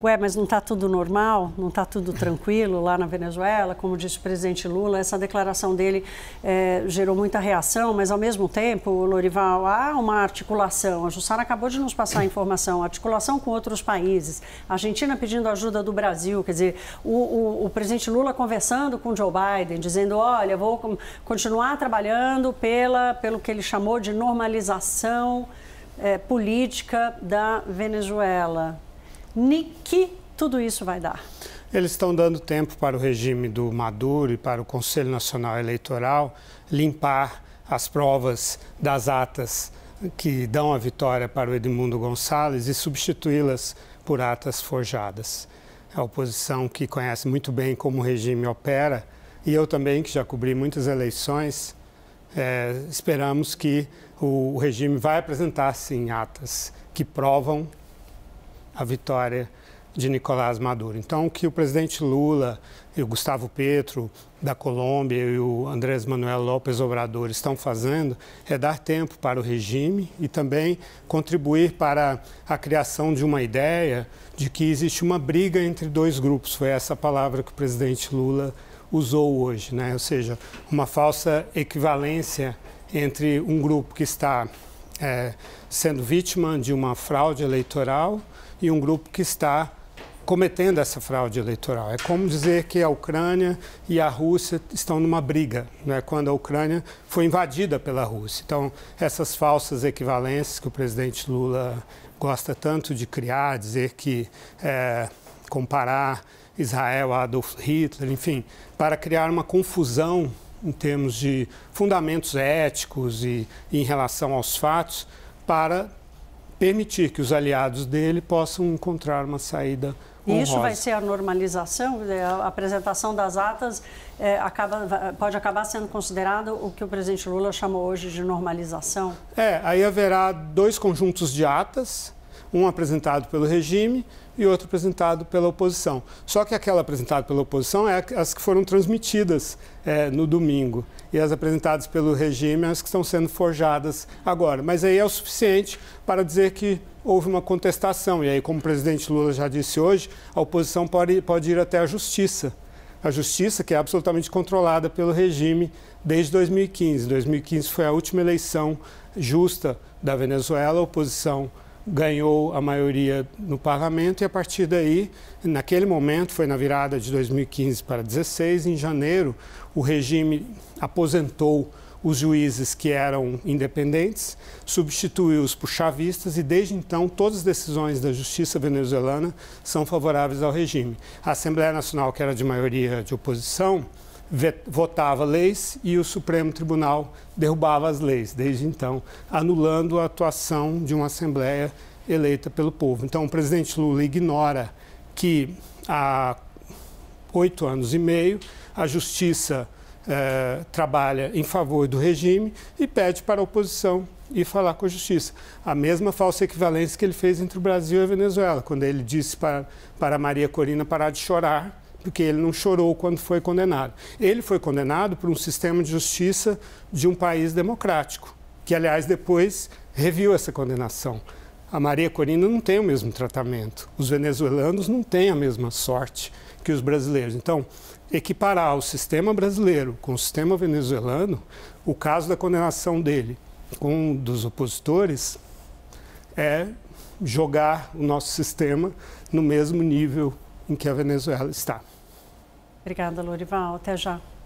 Ué, mas não está tudo normal? Não está tudo tranquilo lá na Venezuela? Como disse o presidente Lula, essa declaração dele é, gerou muita reação, mas ao mesmo tempo, Lorival, há uma articulação. A Jussara acabou de nos passar a informação, articulação com outros países. A Argentina pedindo ajuda do Brasil, quer dizer, o, o, o presidente Lula conversando com Joe Biden, dizendo, olha, vou continuar trabalhando pela, pelo que ele chamou de normalização é, política da Venezuela. Ni que tudo isso vai dar? Eles estão dando tempo para o regime do Maduro e para o Conselho Nacional Eleitoral limpar as provas das atas que dão a vitória para o Edmundo Gonçalves e substituí-las por atas forjadas. A oposição que conhece muito bem como o regime opera, e eu também, que já cobri muitas eleições, é, esperamos que o regime vai apresentar, sim, atas que provam a vitória de Nicolás Maduro. Então, que o presidente Lula e o Gustavo Petro da Colômbia e o Andrés Manuel López Obrador estão fazendo é dar tempo para o regime e também contribuir para a criação de uma ideia de que existe uma briga entre dois grupos. Foi essa palavra que o presidente Lula usou hoje, né? Ou seja, uma falsa equivalência entre um grupo que está é, sendo vítima de uma fraude eleitoral e um grupo que está cometendo essa fraude eleitoral. É como dizer que a Ucrânia e a Rússia estão numa briga, né, quando a Ucrânia foi invadida pela Rússia. Então, essas falsas equivalências que o presidente Lula gosta tanto de criar, dizer que é, comparar Israel a Adolf Hitler, enfim, para criar uma confusão em termos de fundamentos éticos e em relação aos fatos, para permitir que os aliados dele possam encontrar uma saída E isso vai ser a normalização, é, a apresentação das atas é, acaba, pode acabar sendo considerado o que o presidente Lula chamou hoje de normalização? É, aí haverá dois conjuntos de atas, um apresentado pelo regime e outro apresentado pela oposição. Só que aquela apresentada pela oposição é as que foram transmitidas é, no domingo e as apresentadas pelo regime é as que estão sendo forjadas agora. Mas aí é o suficiente para dizer que houve uma contestação. E aí, como o presidente Lula já disse hoje, a oposição pode, pode ir até a justiça. A justiça, que é absolutamente controlada pelo regime desde 2015. 2015 foi a última eleição justa da Venezuela, a oposição ganhou a maioria no parlamento e a partir daí, naquele momento, foi na virada de 2015 para 2016, em janeiro, o regime aposentou os juízes que eram independentes, substituiu-os por chavistas e desde então todas as decisões da justiça venezuelana são favoráveis ao regime. A Assembleia Nacional, que era de maioria de oposição, votava leis e o Supremo Tribunal derrubava as leis, desde então, anulando a atuação de uma Assembleia eleita pelo povo. Então, o presidente Lula ignora que há oito anos e meio a justiça eh, trabalha em favor do regime e pede para a oposição ir falar com a justiça. A mesma falsa equivalência que ele fez entre o Brasil e a Venezuela, quando ele disse para, para Maria Corina parar de chorar porque ele não chorou quando foi condenado. Ele foi condenado por um sistema de justiça de um país democrático, que, aliás, depois reviu essa condenação. A Maria Corina não tem o mesmo tratamento. Os venezuelanos não têm a mesma sorte que os brasileiros. Então, equiparar o sistema brasileiro com o sistema venezuelano, o caso da condenação dele com um dos opositores, é jogar o nosso sistema no mesmo nível em que a Venezuela está. Obrigada, Lorival. Até já.